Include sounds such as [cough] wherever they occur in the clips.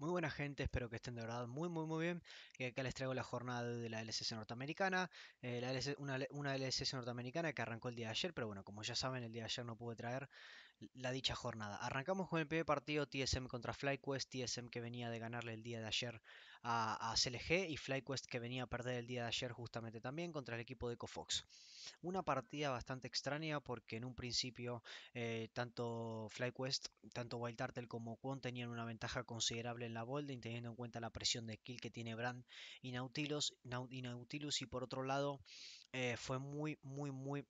Muy buena gente, espero que estén de verdad muy, muy, muy bien. Y acá les traigo la jornada de la LCS norteamericana. Eh, la una, una, LCS norteamericana que arrancó el día de ayer, pero bueno, como ya saben, el día de ayer no pude traer la dicha jornada. Arrancamos con el primer partido TSM contra FlyQuest, TSM que venía de ganarle el día de ayer a, CLG y FlyQuest que venía a perder el día de ayer justamente también contra el equipo de Cofox. Una partida bastante extraña porque en un principio eh, tanto FlyQuest, tanto Wild como Quon tenían una ventaja considerable en la Bolding teniendo en cuenta la presión de kill que tiene Brand y Nautilus, y, por otro lado eh, fue muy muy muy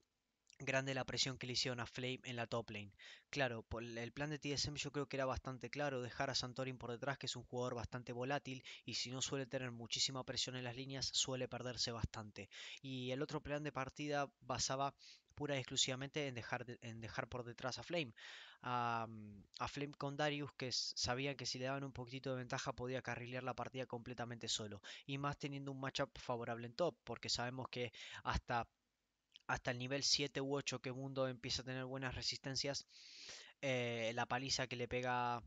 grande la presión que le hicieron a Flame en la top lane. Claro, por el plan de TSM yo creo que era bastante claro, dejar a Santorin por detrás, que es un jugador bastante volátil, y si no suele tener muchísima presión en las líneas, suele perderse bastante. Y el otro plan de partida basaba pura y exclusivamente en dejar, en dejar por detrás a Flame. A, mm, Flame con Darius, que sabía que si le daban un poquitito de ventaja podía carrilear la partida completamente solo. Y más teniendo un matchup favorable en top, porque sabemos que hasta hasta el nivel 7 u 8 que Mundo empieza a tener buenas resistencias, eh, la paliza que le pega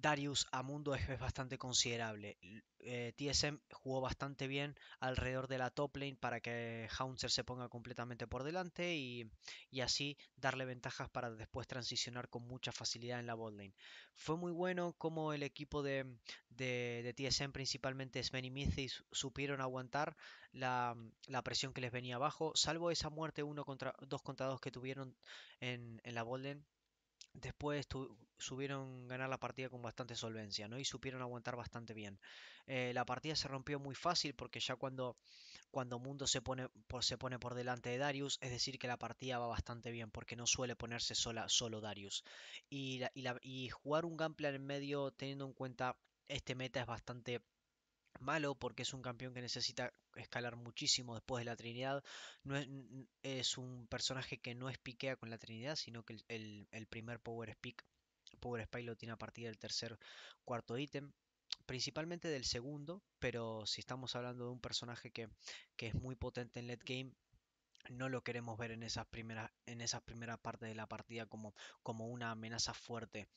Darius a Mundo es, bastante considerable. Eh, TSM jugó bastante bien alrededor de la top lane para que Haunter se ponga completamente por delante y, así darle ventajas para después transicionar con mucha facilidad en la bot lane. Fue muy bueno como el equipo de, de, TSM, principalmente Sven y Mythis, supieron aguantar la, presión que les venía abajo, salvo esa muerte uno contra dos contra que tuvieron en, en la bot lane después subieron ganar la partida con bastante solvencia, ¿no? Y supieron aguantar bastante bien. Eh, la partida se rompió muy fácil porque ya cuando, cuando Mundo se pone, por, se pone por delante de Darius, es decir que la partida va bastante bien porque no suele ponerse sola, solo Darius. Y, y, jugar un gameplay en medio teniendo en cuenta este meta es bastante malo porque es un campeón que necesita escalar muchísimo después de la Trinidad. No es, un personaje que no es piquea con la Trinidad, sino que el, primer Power Speak, Power Spy lo tiene a partir del tercer, cuarto ítem. Principalmente del segundo, pero si estamos hablando de un personaje que, que es muy potente en late game, no lo queremos ver en esas primeras en esas primeras partes de la partida como, como una amenaza fuerte.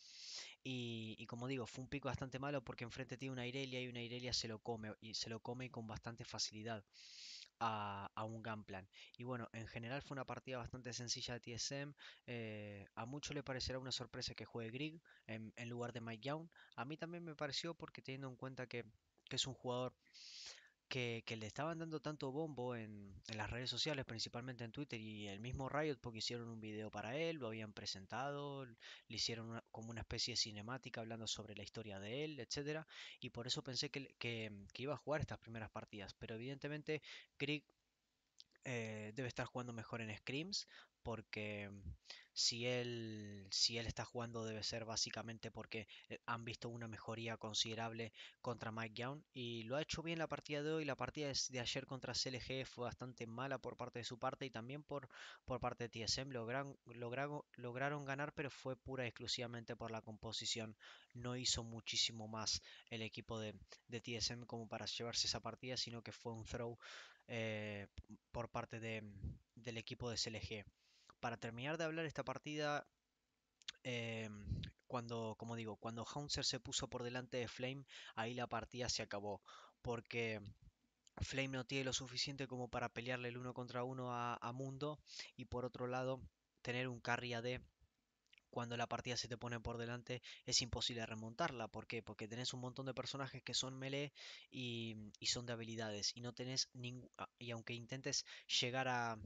Y, y, como digo, fue un pico bastante malo porque enfrente tiene una Irelia y una Irelia se lo come y se lo come con bastante facilidad a, a un Gunplan. Y bueno, en general fue una partida bastante sencilla de TSM. Eh, a muchos le parecerá una sorpresa que juegue Grig en, lugar de Mike Young. A mí también me pareció porque teniendo en cuenta que, que es un jugador que, le estaban dando tanto bombo en, las redes sociales, principalmente en Twitter y el mismo Riot, porque hicieron un video para él, lo habían presentado, le hicieron como una especie de cinemática hablando sobre la historia de él, etcétera, y por eso pensé que, mm, iba a jugar estas primeras partidas, pero evidentemente Krieg eh, debe estar jugando mejor en Screams porque mm, si él, si él está jugando debe ser básicamente porque eh, han visto una mejoría considerable contra Mike Young y lo ha hecho bien la partida de hoy, la partida de ayer contra CLG fue bastante mala por parte de su parte y también por, por parte de TSM, lograron, ganar pero fue pura y exclusivamente por la composición, no hizo muchísimo más el equipo de, TSM como para llevarse esa partida, sino que fue un throw eh, por parte de del equipo de CLG. Para terminar de hablar esta partida, eh, cuando, como digo, cuando Haunzer se puso por delante de Flame, ahí la partida se acabó. Porque Flame no tiene lo suficiente como para pelearle el uno contra uno a, a Mundo. Y por otro lado, tener un carry AD cuando la partida se te pone por delante es imposible remontarla. ¿Por qué? Porque tenés un montón de personajes que son melee y, son de habilidades y no tenés ningún... Ah, y aunque intentes llegar a,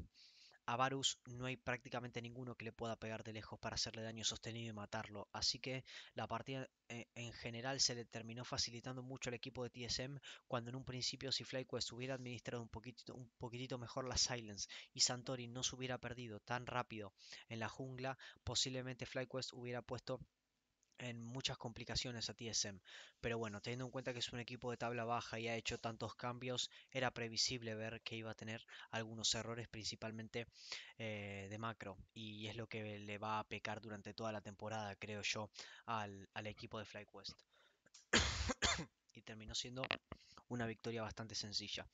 a Varus no hay prácticamente ninguno que le pueda pegar de lejos para hacerle daño sostenido y matarlo, así que la partida eh, en general se le terminó facilitando mucho al equipo de TSM cuando en un principio si FlyQuest hubiera administrado un poquitito, un poquitito mejor la Silence y Santori no se hubiera perdido tan rápido en la jungla, posiblemente FlyQuest hubiera puesto en muchas complicaciones a TSM. Pero bueno, teniendo en cuenta que es un equipo de tabla baja y ha hecho tantos cambios, era previsible ver que iba a tener algunos errores, principalmente eh, de macro. Y es lo que le va a pecar durante toda la temporada, creo yo, al, al equipo de FlyQuest. [coughs] y terminó siendo una victoria bastante sencilla.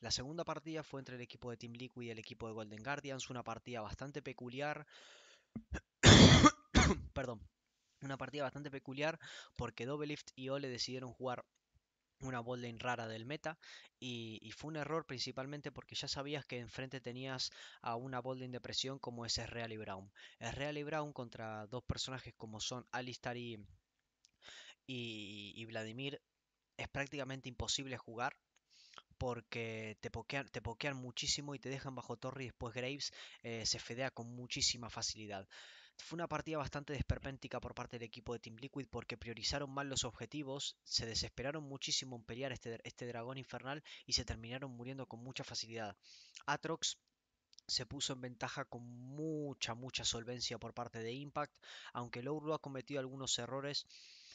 La segunda partida fue entre el equipo de Team Liquid y el equipo de Golden Guardians, una partida bastante peculiar. [coughs] Perdón, una partida bastante peculiar porque Doublelift y Ole decidieron jugar una botlane rara del meta y, fue un error principalmente porque ya sabías que enfrente tenías a una botlane de presión como es Real y Brown. Real y Brown contra dos personajes como son Alistar y, y, Vladimir es prácticamente imposible jugar porque te pokean, te muchísimo y te dejan bajo torre y después Graves eh, se fedea con muchísima facilidad. Fue una partida bastante desperpéntica por parte del equipo de Team Liquid porque priorizaron mal los objetivos, se desesperaron muchísimo en pelear este, este, dragón infernal y se terminaron muriendo con mucha facilidad. Atrox se puso en ventaja con mucha, mucha solvencia por parte de Impact, aunque Lourdes ha cometido algunos errores.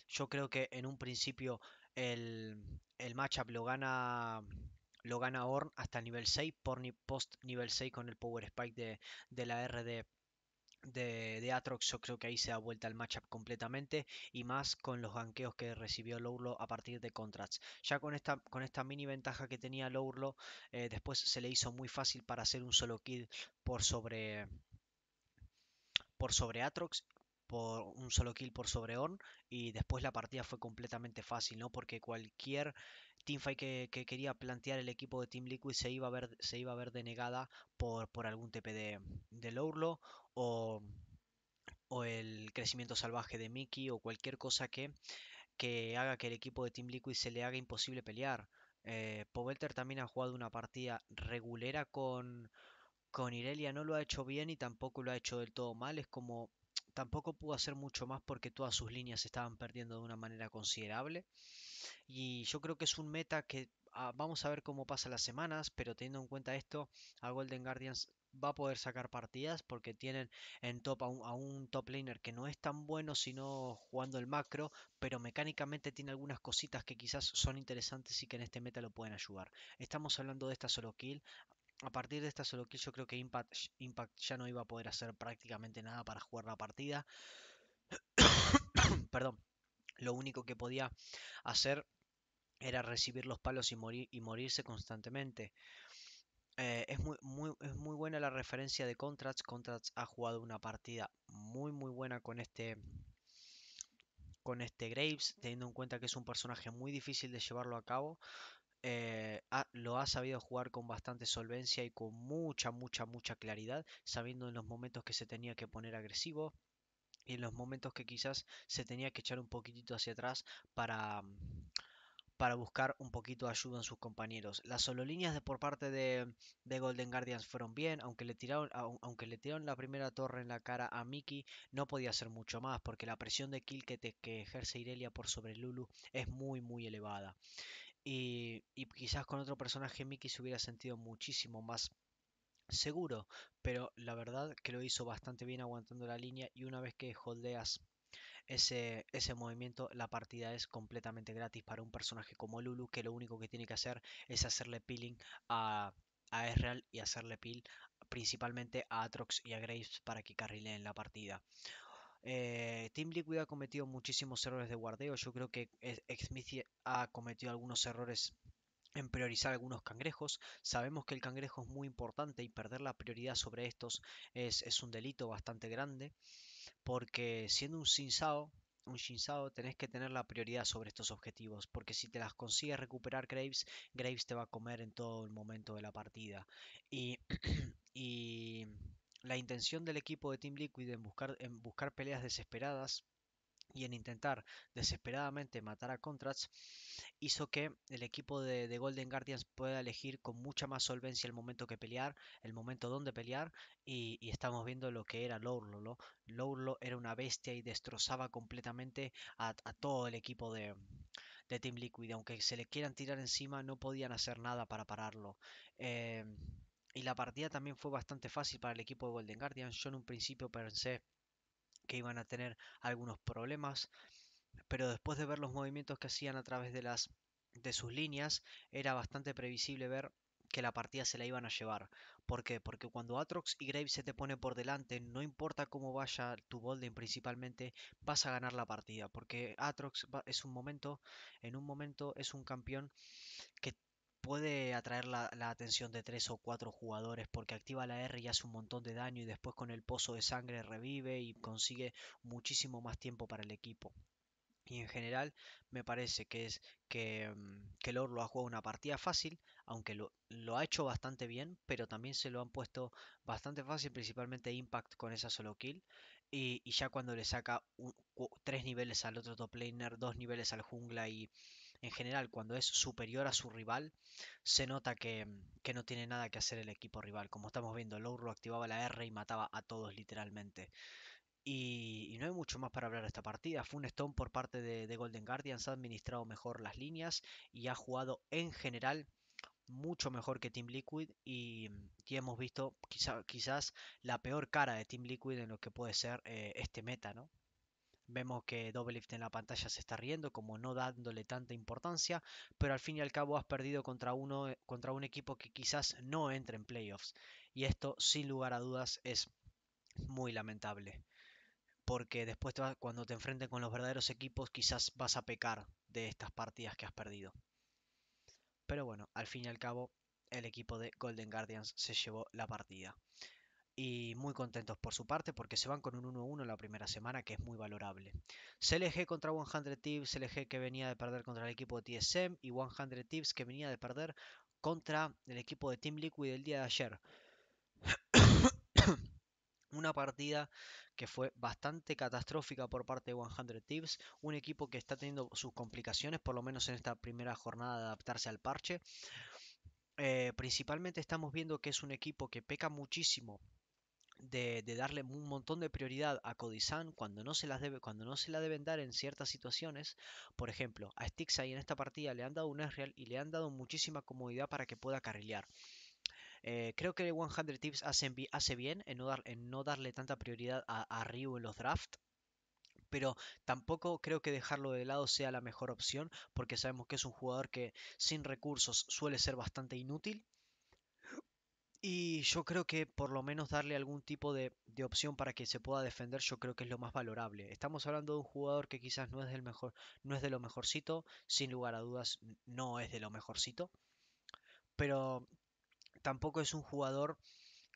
Yo creo que en un principio el, el matchup lo gana lo gana Orn hasta nivel 6 por post nivel 6 con el Power Spike de, la RD de, Atrox, yo creo que ahí se da vuelta el matchup completamente y más con los ganqueos que recibió Lourlo a partir de contrats. Ya con esta, con esta mini ventaja que tenía Lourlo, eh, después se le hizo muy fácil para hacer un solo kill por sobre por sobre Atrox, por un solo kill por sobre y después la partida fue completamente fácil, ¿no? Porque cualquier teamfight que, quería plantear el equipo de Team Liquid se iba a ver, se iba a ver denegada por, por algún TP de, de o, el crecimiento salvaje de Mickey o cualquier cosa que, haga que el equipo de Team Liquid se le haga imposible pelear. Eh, también ha jugado una partida regulera con, con Irelia, no lo ha hecho bien y tampoco lo ha hecho del todo mal. Es como tampoco pudo hacer mucho más porque todas sus líneas se estaban perdiendo de una manera considerable. Y yo creo que es un meta que ah, vamos a ver cómo pasa las semanas, pero teniendo en cuenta esto, a Golden Guardians va a poder sacar partidas porque tienen en top a un, a un, top laner que no es tan bueno sino jugando el macro, pero mecánicamente tiene algunas cositas que quizás son interesantes y que en este meta lo pueden ayudar. Estamos hablando de esta solo kill, a partir de esta solo que yo creo que Impact, ya no iba a poder hacer prácticamente nada para jugar la partida. [coughs] Perdón. Lo único que podía hacer era recibir los palos y, morir, y morirse constantemente. Eh, es, muy, muy, es muy buena la referencia de Contrats. Contrats ha jugado una partida muy muy buena con este con este Graves, teniendo en cuenta que es un personaje muy difícil de llevarlo a cabo, eh, lo ha sabido jugar con bastante solvencia y con mucha, mucha, mucha claridad, sabiendo en los momentos que se tenía que poner agresivo y en los momentos que quizás se tenía que echar un poquitito hacia atrás para, mm, para buscar un poquito de ayuda en sus compañeros. Las sololíneas de, por parte de, Golden Guardians fueron bien, aunque le, tiraron, aunque le tiraron la primera torre en la cara a Miki no podía hacer mucho más, porque la presión de kill que, que ejerce Irelia por sobre Lulu es muy muy elevada. Y, quizás con otro personaje Mickey se hubiera sentido muchísimo más seguro, pero la verdad que lo hizo bastante bien aguantando la línea y una vez que holdeas ese, movimiento, la partida es completamente gratis para un personaje como Lulu, que lo único que tiene que hacer es hacerle peeling a, a Ezreal y hacerle peel principalmente a Atrox y a Graves para que carrileen la partida. Eh, Team Liquid ha cometido muchísimos errores de guardeo. Yo creo que Smith ha cometido algunos errores en priorizar algunos cangrejos. Sabemos que el cangrejo es muy importante y perder la prioridad sobre estos es, un delito bastante grande. Porque siendo un sinsao, un Shinsao, tenés que tener la prioridad sobre estos objetivos, porque si te las consigues recuperar Graves, Graves te va a comer en todo el momento de la partida. y [clears throat] la intención del equipo de Team Liquid en buscar, en buscar peleas desesperadas y en intentar desesperadamente matar a Contras hizo que el equipo de, Golden Guardians pueda elegir con mucha más solvencia el momento que pelear, el momento donde pelear y, estamos viendo lo que era Lourlo. ¿no? Lourlo era una bestia y destrozaba completamente a, todo el equipo de, Team Liquid. Aunque se le quieran tirar encima no podían hacer nada para pararlo. Eh, y la partida también fue bastante fácil para el equipo de Golden Guardians. Yo en un principio pensé que iban a tener algunos problemas, pero después de ver los movimientos que hacían a través de las de sus líneas, era bastante previsible ver que la partida se la iban a llevar. ¿Por qué? Porque cuando Atrox y Graves se te ponen por delante, no importa cómo vaya tu Golden principalmente, vas a ganar la partida. Porque Atrox es un momento, en un momento es un campeón que puede atraer la, atención de tres o cuatro jugadores porque activa la R y hace un montón de daño y después con el pozo de sangre revive y consigue muchísimo más tiempo para el equipo. Y en general me parece que es que, mm, que Lord lo ha jugado una partida fácil, aunque lo, ha hecho bastante bien, pero también se lo han puesto bastante fácil, principalmente Impact con esa solo kill. Y, ya cuando le saca tres niveles al otro top laner, dos niveles al jungla y en general cuando es superior a su rival, se nota que, no tiene nada que hacer el equipo rival. Como estamos viendo, Lowro activaba la R y mataba a todos literalmente. Y, no hay mucho más para hablar de esta partida. Fue un stone por parte de, Golden Guardians. Ha administrado mejor las líneas y ha jugado en general mucho mejor que Team Liquid. Y, hemos visto quizás la peor cara de Team Liquid en lo que puede ser eh, este meta, ¿no? Vemos que Doublelift en la pantalla se está riendo, como no dándole tanta importancia, pero al fin y al cabo has perdido contra, uno, eh, contra un equipo que quizás no entre en playoffs. Y esto, sin lugar a dudas, es muy lamentable. Porque después cuando te enfrentes con los verdaderos equipos, quizás vas a pecar de estas partidas que has perdido. Pero bueno, al fin y al cabo, el equipo de Golden Guardians se llevó la partida y muy contentos por su parte porque se van con un 1-1 en la primera semana que es muy valorable. CLG contra 100 Tips, CLG que venía de perder contra el equipo de TSM y 100 Tips que venía de perder contra el equipo de Team Liquid el día de ayer. [coughs] Una partida que fue bastante catastrófica por parte de 100 Tips, un equipo que está teniendo sus complicaciones, por lo menos en esta primera jornada de adaptarse al parche. Eh, principalmente estamos viendo que es un equipo que peca muchísimo de, darle un montón de prioridad a Codizan cuando no se las debe, cuando no se la deben dar en ciertas situaciones. Por ejemplo, a ahí en esta partida le han dado un real y le han dado muchísima comodidad para que pueda carrilear. Eh, creo que 100 Tips hace, bien en no, darle tanta prioridad a, a Ryu en los drafts pero tampoco creo que dejarlo de lado sea la mejor opción porque sabemos que es un jugador que sin recursos suele ser bastante inútil y yo creo que por lo menos darle algún tipo de, opción para que se pueda defender, yo creo que es lo más valorable. Estamos hablando de un jugador que quizás no es mejor, no es de lo mejorcito, sin lugar a dudas, no es de lo mejorcito. Pero tampoco es un jugador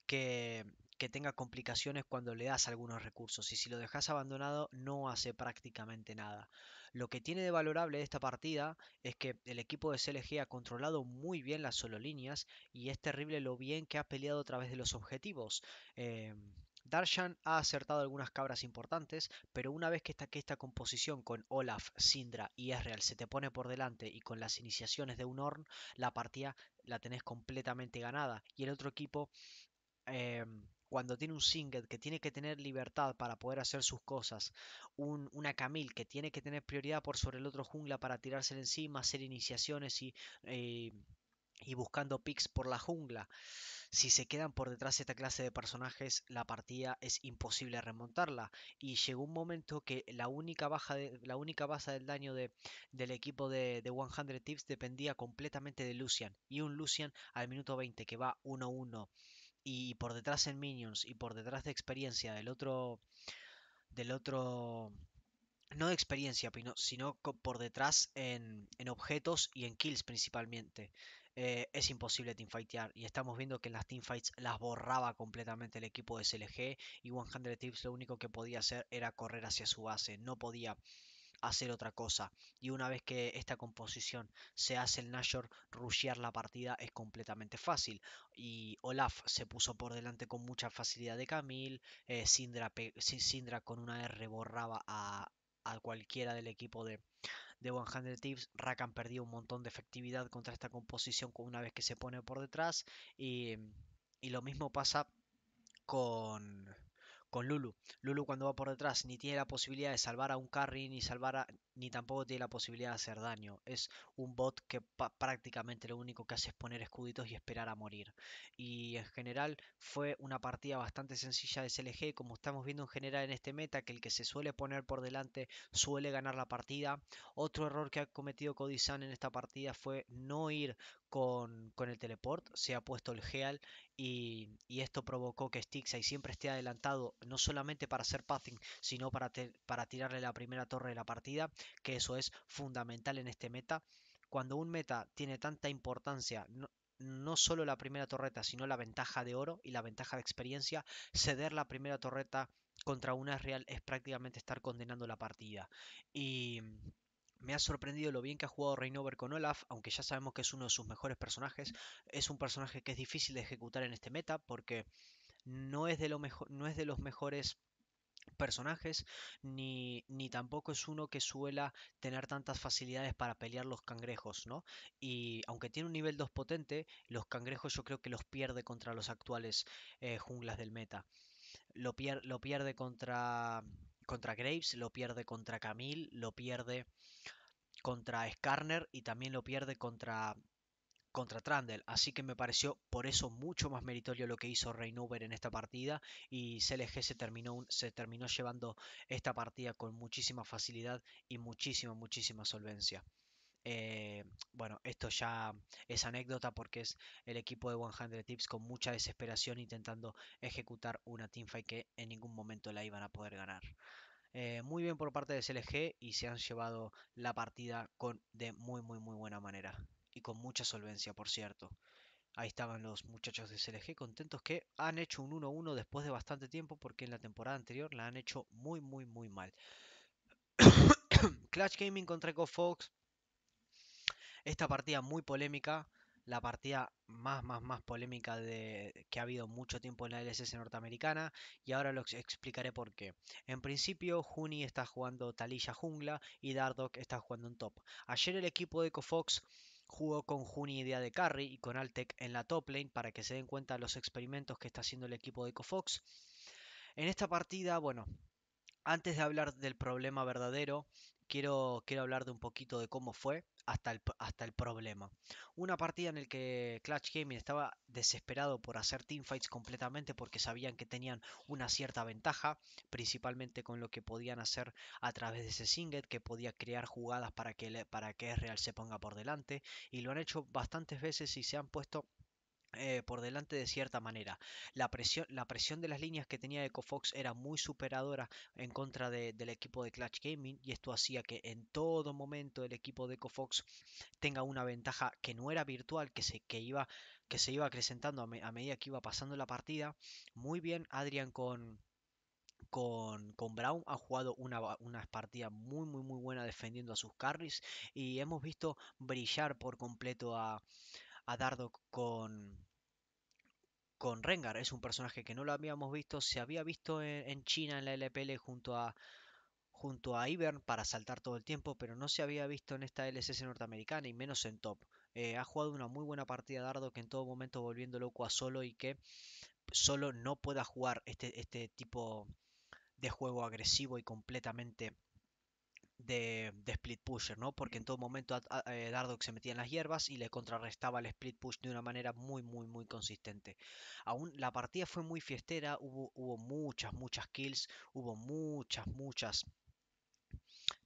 que, que tenga complicaciones cuando le das algunos recursos. Y si lo dejas abandonado, no hace prácticamente nada. Lo que tiene de valorable esta partida es que el equipo de CLG ha controlado muy bien las solo líneas y es terrible lo bien que ha peleado a través de los objetivos. Eh, Darshan ha acertado algunas cabras importantes, pero una vez que esta, esta composición con Olaf, Sindra y Esreal se te pone por delante y con las iniciaciones de un Horn, la partida la tenés completamente ganada y el otro equipo eh, cuando tiene un Singed que tiene que tener libertad para poder hacer sus cosas, un, una Camille que tiene que tener prioridad por sobre el otro jungla para tirarse encima, hacer iniciaciones y, eh, y buscando picks por la jungla, si se quedan por detrás de esta clase de personajes, la partida es imposible remontarla. Y llegó un momento que la única baja, de, la única del daño del equipo de, de 100 Tips dependía completamente de Lucian. Y un Lucian al minuto 20 que va 1-1 y por detrás en minions y por detrás de experiencia del otro del otro no de experiencia sino por detrás en, en objetos y en kills principalmente eh, es imposible teamfightear y estamos viendo que en las teamfights las borraba completamente el equipo de SLG y 100 Tips lo único que podía hacer era correr hacia su base no podía hacer otra cosa. Y una vez que esta composición se hace el Nashor, rushear la partida es completamente fácil. Y Olaf se puso por delante con mucha facilidad de Camille, eh, Sindra, con una R borraba a, cualquiera del equipo de, de 100 Tips, Rakan perdió un montón de efectividad contra esta composición una vez que se pone por detrás. y lo mismo pasa con, con Lulu. Lulu cuando va por detrás ni tiene la posibilidad de salvar a un carry ni salvar ni tampoco tiene la posibilidad de hacer daño. Es un bot que prácticamente lo único que hace es poner escuditos y esperar a morir. Y en general fue una partida bastante sencilla de SLG, como estamos viendo en general en este meta, que el que se suele poner por delante suele ganar la partida. Otro error que ha cometido Codizan en esta partida fue no ir con, el teleport, se ha puesto el Heal y, esto provocó que Stixai siempre esté adelantado, no solamente para hacer pathing, sino para, tirarle la primera torre de la partida, que eso es fundamental en este meta. Cuando un meta tiene tanta importancia, no, solo la primera torreta, sino la ventaja de oro y la ventaja de experiencia, ceder la primera torreta contra una real es prácticamente estar condenando la partida. Y me ha sorprendido lo bien que ha jugado Reinover con Olaf, aunque ya sabemos que es uno de sus mejores personajes. Es un personaje que es difícil de ejecutar en este meta porque no es de, los mejores personajes, ni, tampoco es uno que suela tener tantas facilidades para pelear los cangrejos, ¿no? Y aunque tiene un nivel 2 potente, los cangrejos yo creo que los pierde contra los actuales eh, junglas del meta. lo pierde contra contra Graves, lo pierde contra Camille, lo pierde contra Skarner y también lo pierde contra, contra Trundle. Así que me pareció por eso mucho más meritorio lo que hizo Reinover en esta partida y CLG se terminó, se terminó llevando esta partida con muchísima facilidad y muchísima, muchísima solvencia. Eh, bueno, esto ya es anécdota porque es el equipo de 100 Tips con mucha desesperación intentando ejecutar una teamfight que en ningún momento la iban a poder ganar. Eh, muy bien por parte de SLG y se han llevado la partida con, de muy muy muy buena manera y con mucha solvencia por cierto. Ahí estaban los muchachos de SLG contentos que han hecho un 1-1 después de bastante tiempo porque en la temporada anterior la han hecho muy muy muy mal. [coughs] Clash Gaming contra Fox esta partida muy polémica, la partida más, más, más polémica de, que ha habido mucho tiempo en la LSS norteamericana y ahora lo explicaré por qué. En principio, Juni está jugando Talilla jungla y Dardock está jugando en top. Ayer el equipo de Ecofox jugó con Juni idea de carry y con Altec en la top lane para que se den cuenta los experimentos que está haciendo el equipo de Ecofox. En esta partida, bueno, antes de hablar del problema verdadero, quiero, quiero hablar de un poquito de cómo fue hasta el, hasta el problema. Una partida en la que Clutch Gaming estaba desesperado por hacer teamfights completamente porque sabían que tenían una cierta ventaja, principalmente con lo que podían hacer a través de ese Singet, que podía crear jugadas para que, para que Real se ponga por delante, y lo han hecho bastantes veces y se han puesto eh, por delante de cierta manera. La presión, la presión de las líneas que tenía EcoFox era muy superadora en contra del equipo de Clutch Gaming y esto hacía que en todo momento el equipo de EcoFox tenga una ventaja que no era virtual, que se, que iba, que se iba acrecentando a, medida que iba pasando la partida. Muy bien, Adrian con, con, con, Brown ha jugado una, una, partida muy muy muy buena defendiendo a sus carries y hemos visto brillar por completo a, a dardo con, con Rengar. Es un personaje que no lo habíamos visto, se había visto en, China en la LPL junto a, junto a Ivern para saltar todo el tiempo, pero no se había visto en esta LSS norteamericana y menos en top. Eh, ha jugado una muy buena partida Dardo que en todo momento volviendo loco a solo y que solo no pueda jugar este, este tipo de juego agresivo y completamente de, split pusher, ¿no? Porque en todo momento eh, dardo se metía en las hierbas y le contrarrestaba el split push de una manera muy, muy, muy consistente. Aún la partida fue muy fiestera, hubo, muchas, muchas kills, hubo muchas, muchas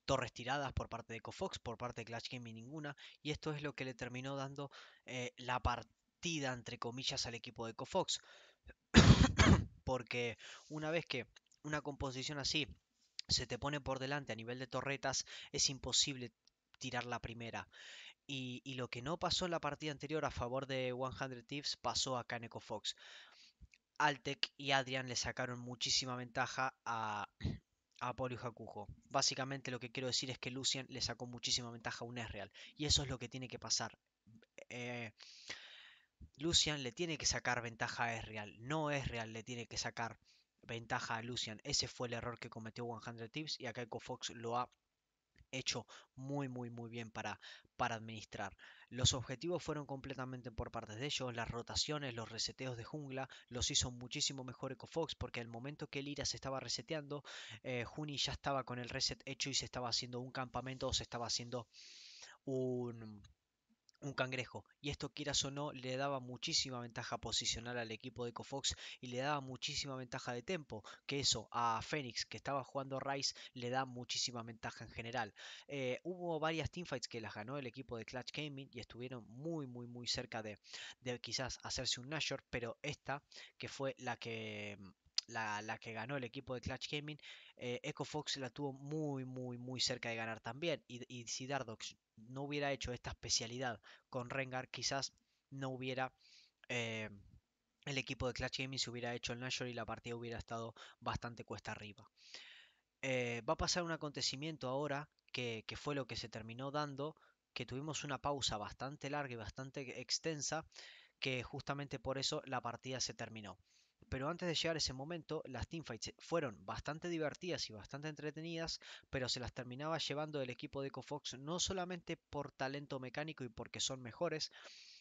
torres tiradas por parte de Cofox, por parte de Clash Gaming ninguna, y esto es lo que le terminó dando eh, la partida, entre comillas, al equipo de Cofox. [coughs] Porque una vez que una composición así se te pone por delante a nivel de torretas, es imposible tirar la primera. Y, lo que no pasó en la partida anterior a favor de 100 tips pasó acá en Fox. Altec y Adrian le sacaron muchísima ventaja a, a Hakujo. Básicamente lo que quiero decir es que Lucian le sacó muchísima ventaja a un Esreal. Y eso es lo que tiene que pasar. Eh, Lucian le tiene que sacar ventaja a Esreal. No Esreal le tiene que sacar ventaja a Lucian. Ese fue el error que cometió 100 Tips y acá EcoFox Fox lo ha hecho muy muy muy bien para, para administrar. Los objetivos fueron completamente por parte de ellos, las rotaciones, los reseteos de jungla, los hizo muchísimo mejor EcoFox porque al momento que Lira se estaba reseteando, eh, Juni ya estaba con el reset hecho y se estaba haciendo un campamento o se estaba haciendo un un cangrejo. Y esto, quieras o no, le daba muchísima ventaja posicional al equipo de Cofox y le daba muchísima ventaja de tempo. Que eso, a Fénix, que estaba jugando Rice, le da muchísima ventaja en general. Eh, hubo varias teamfights que las ganó el equipo de Clutch Gaming y estuvieron muy, muy, muy cerca de, de quizás hacerse un Nashor, pero esta, que fue la que la, que ganó el equipo de Clutch Gaming, Eco eh, Echo Fox la tuvo muy, muy, muy cerca de ganar también. Y, si Dardox no hubiera hecho esta especialidad con Rengar, quizás no hubiera... Eh, el equipo de Clutch Gaming se hubiera hecho el Nashor y la partida hubiera estado bastante cuesta arriba. Eh, va a pasar un acontecimiento ahora que, que, fue lo que se terminó dando, que tuvimos una pausa bastante larga y bastante extensa, que justamente por eso la partida se terminó. Pero antes de llegar a ese momento, las teamfights fueron bastante divertidas y bastante entretenidas, pero se las terminaba llevando el equipo de Ecofox no solamente por talento mecánico y porque son mejores,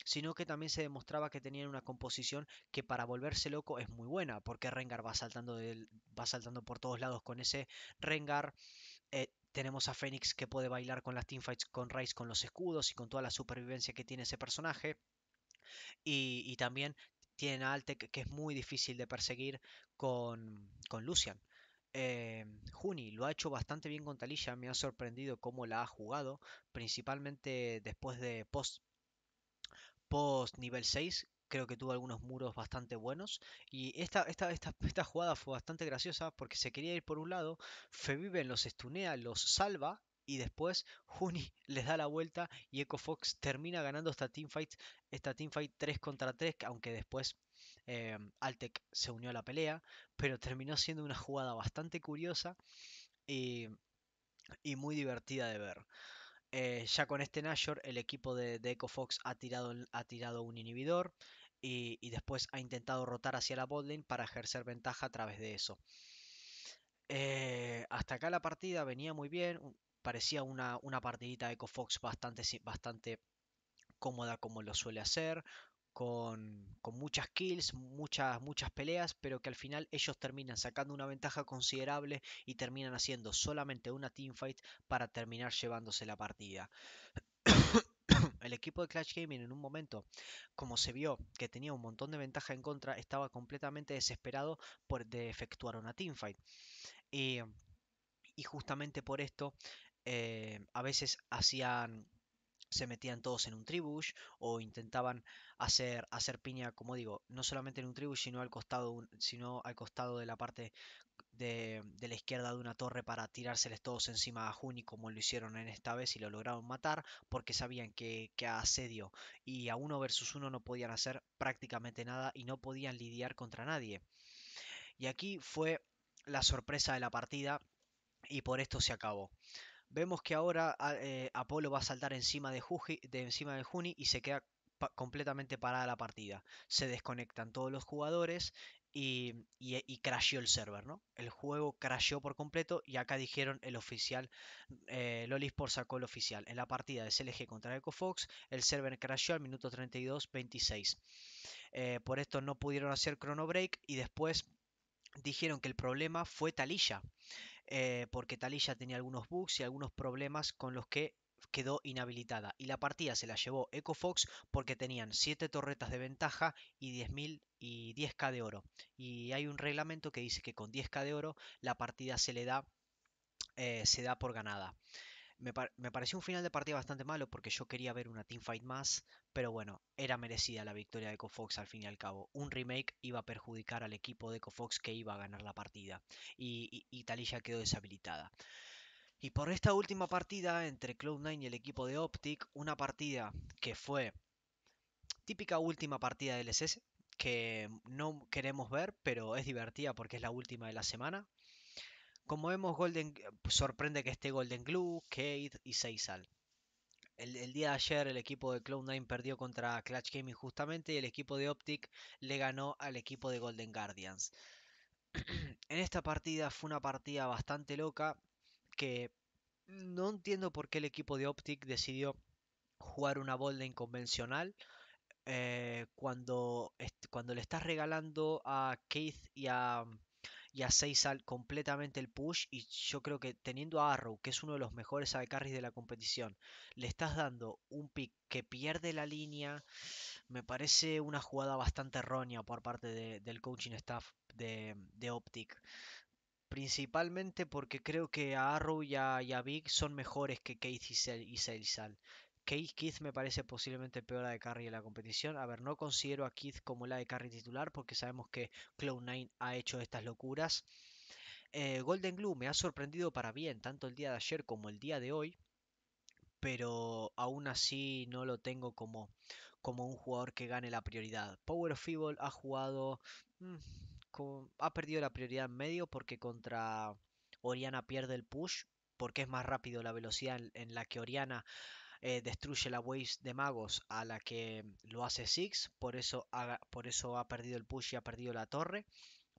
sino que también se demostraba que tenían una composición que para volverse loco es muy buena, porque Rengar va saltando, va saltando por todos lados con ese Rengar. Eh, tenemos a Fénix que puede bailar con las teamfights con Rice con los escudos y con toda la supervivencia que tiene ese personaje. Y, y, también tienen a Altec que es muy difícil de perseguir con, Lucian. Eh, Juni lo ha hecho bastante bien con Talilla, me ha sorprendido cómo la ha jugado, principalmente después de post, post nivel 6, creo que tuvo algunos muros bastante buenos. Y esta, esta, esta, jugada fue bastante graciosa porque se quería ir por un lado, Feviven los estunea, los salva y después Juni [laughs] les da la vuelta y Echo Fox termina ganando esta teamfight, esta teamfight 3 contra 3, aunque después eh, Altec se unió a la pelea, pero terminó siendo una jugada bastante curiosa y, muy divertida de ver. Eh, ya con este Nashor, el equipo de, de Fox ha tirado, ha tirado un inhibidor y, después ha intentado rotar hacia la botlane para ejercer ventaja a través de eso. Eh, hasta acá la partida venía muy bien, parecía una, una partidita de fox bastante, bastante cómoda como lo suele hacer, con, muchas kills, muchas, muchas peleas, pero que al final ellos terminan sacando una ventaja considerable y terminan haciendo solamente una teamfight para terminar llevándose la partida. [coughs] El equipo de Clash Gaming en un momento, como se vio que tenía un montón de ventaja en contra, estaba completamente desesperado por de efectuar una teamfight. Y, eh, y justamente por esto eh, a veces hacían se metían todos en un tribush o intentaban hacer, hacer piña, como digo, no solamente en un tribush, sino al costado, sino al costado de la parte de, la izquierda de una torre para tirárseles todos encima a Juni, como lo hicieron en esta vez y lo lograron matar, porque sabían que, que a asedio y a uno versus uno no podían hacer prácticamente nada y no podían lidiar contra nadie. Y aquí fue la sorpresa de la partida y por esto se acabó. Vemos que ahora ah, eh, Apolo va a saltar encima de, Juji, encima Juni y se queda completamente parada la partida. Se desconectan todos los jugadores y, eh, y, crasheó el server, ¿no? El juego crasheó por completo y acá dijeron el oficial, eh, Lolis por sacó el oficial. En la partida de CLG contra EcoFox, el server crasheó al minuto 32'26". por esto no pudieron hacer chrono break y después dijeron que el problema fue Talilla. Eh, porque Talilla tenía algunos bugs y algunos problemas con los que quedó inhabilitada. Y la partida se la llevó EcoFox porque tenían 7 torretas de ventaja y 10.000 y 10k de oro. Y hay un reglamento que dice que con 10k de oro la partida se le da, eh, se da por ganada. Me, pareció un final de partida bastante malo porque yo quería ver una teamfight más, pero bueno, era merecida la victoria de Fox al fin y al cabo. Un remake iba a perjudicar al equipo de Fox que iba a ganar la partida y, y, y quedó deshabilitada. Y por esta última partida entre Cloud9 y el equipo de Optic, una partida que fue típica última partida del SS, que no queremos ver, pero es divertida porque es la última de la semana como vemos, Golden eh, sorprende que esté Golden Glue, Kate y Seisal. El, día de ayer el equipo de Cloud9 perdió contra Clutch Gaming justamente y el equipo de Optic le ganó al equipo de Golden Guardians. [clears throat] en esta partida fue una partida bastante loca que no entiendo por qué el equipo de Optic decidió jugar una Bolden convencional eh, cuando, cuando le estás regalando a Keith y a y a Seisal completamente el push. Y yo creo que teniendo a Arrow, que es uno de los mejores carries de la competición, le estás dando un pick que pierde la línea. Me parece una jugada bastante errónea por parte del coaching staff de, Optic. Principalmente porque creo que a Arrow y a, Big son mejores que Casey y Seisal. Case Keith me parece posiblemente peor la de Carry de la competición. A ver, no considero a Keith como la de Carry titular porque sabemos que Cloud9 ha hecho estas locuras. Eh, Golden Glue me ha sorprendido para bien, tanto el día de ayer como el día de hoy. Pero aún así no lo tengo como, como un jugador que gane la prioridad. Power of Evil ha jugado. Mm, ha perdido la prioridad en medio porque contra Oriana pierde el push. Porque es más rápido la velocidad en, en la que Oriana eh, destruye la wave de magos a la que lo hace Six, por eso, ha, por eso ha perdido el push y ha perdido la torre.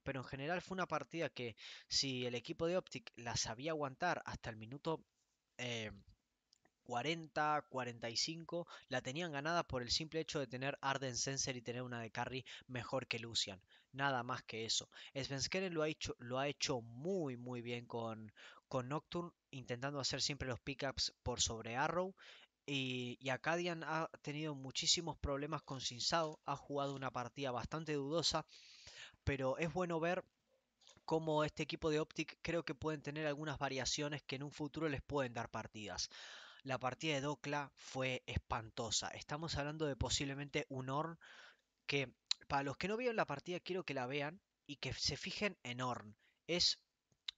Pero en general fue una partida que si el equipo de Optic la sabía aguantar hasta el minuto... 40, eh, 45, la tenían ganada por el simple hecho de tener Arden Sensor y tener una de carry mejor que Lucian. Nada más que eso. Svenskeren lo ha hecho, lo ha hecho muy, muy bien con, con Nocturne, intentando hacer siempre los pickups por sobre Arrow. Y, Acadian ha tenido muchísimos problemas con Sinsao, ha jugado una partida bastante dudosa, pero es bueno ver cómo este equipo de Optic creo que pueden tener algunas variaciones que en un futuro les pueden dar partidas. La partida de Docla fue espantosa. Estamos hablando de posiblemente un Orn que, para los que no vieron la partida, quiero que la vean y que se fijen en Orn. Es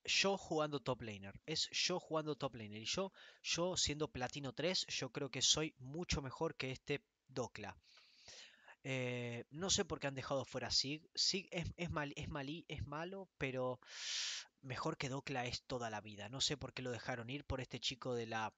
yo jugando top laner, es yo jugando top laner. Y yo, yo siendo platino 3, yo creo que soy mucho mejor que este Docla. Eh, no sé por qué han dejado fuera Sig. Sig es, es, mal, es malo, pero mejor que Docla es toda la vida. No sé por qué lo dejaron ir por este chico de, la,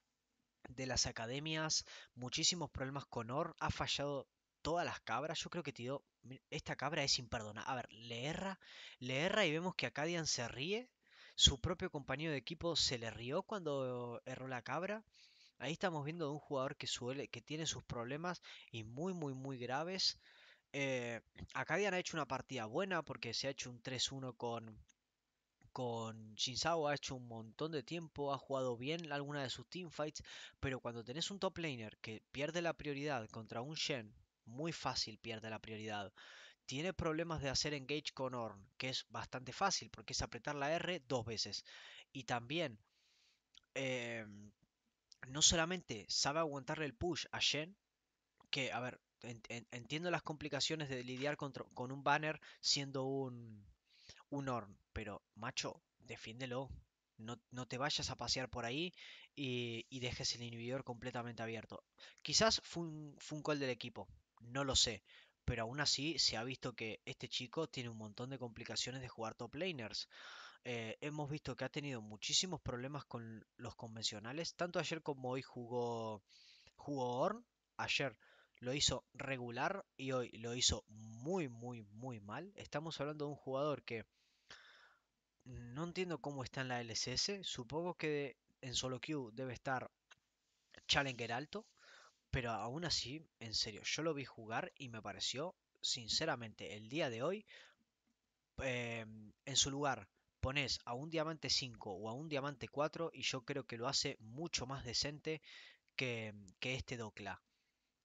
de las academias. Muchísimos problemas con Or. Ha fallado todas las cabras. Yo creo que tío, esta cabra es imperdonable. A ver, le erra, le erra y vemos que Acadian se ríe. Su propio compañero de equipo se le rió cuando erró la cabra. Ahí estamos viendo de un jugador que, suele, que tiene sus problemas y muy, muy, muy graves. Eh, Acadian ha hecho una partida buena porque se ha hecho un 3-1 con, con ha hecho un montón de tiempo, ha jugado bien alguna de sus teamfights, pero cuando tenés un top laner que pierde la prioridad contra un Shen, muy fácil pierde la prioridad tiene problemas de hacer engage con Orn, que es bastante fácil porque es apretar la R dos veces. Y también, em, no solamente sabe aguantarle el push a Shen, que, a ver, entiendo las complicaciones de lidiar con un banner siendo un, un Orn, pero macho, defiéndelo. No, te vayas a pasear por ahí y, dejes el inhibidor completamente abierto. Quizás fue un, fue un, call del equipo, no lo sé pero aún así se ha visto que este chico tiene un montón de complicaciones de jugar top laners. Eh, hemos visto que ha tenido muchísimos problemas con los convencionales, tanto ayer como hoy jugó, jugó Ayer lo hizo regular y hoy lo hizo muy, muy, muy mal. Estamos hablando de un jugador que no entiendo cómo está en la LSS. Supongo que en solo queue debe estar Challenger alto, pero aún así, en serio, yo lo vi jugar y me pareció, sinceramente, el día de hoy, em, en su lugar, pones a un diamante 5 o a un diamante 4 y yo creo que lo hace mucho más decente que, que este Docla.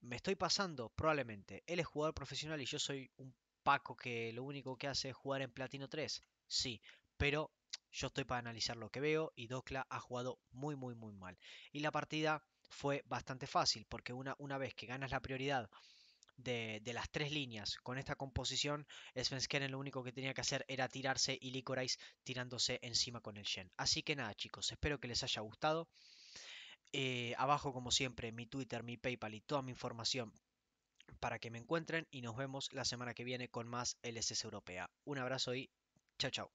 Me estoy pasando, probablemente. Él es jugador profesional y yo soy un Paco que lo único que hace es jugar en Platino 3. Sí, pero yo estoy para analizar lo que veo y Docla ha jugado muy, muy, muy mal. Y la partida fue bastante fácil, porque una, una vez que ganas la prioridad de, las tres líneas con esta composición, en lo único que tenía que hacer era tirarse y Licorice tirándose encima con el Shen. Así que nada, chicos, espero que les haya gustado. Eh, abajo, como siempre, mi Twitter, mi PayPal y toda mi información para que me encuentren y nos vemos la semana que viene con más LSS Europea. Un abrazo y chao chao.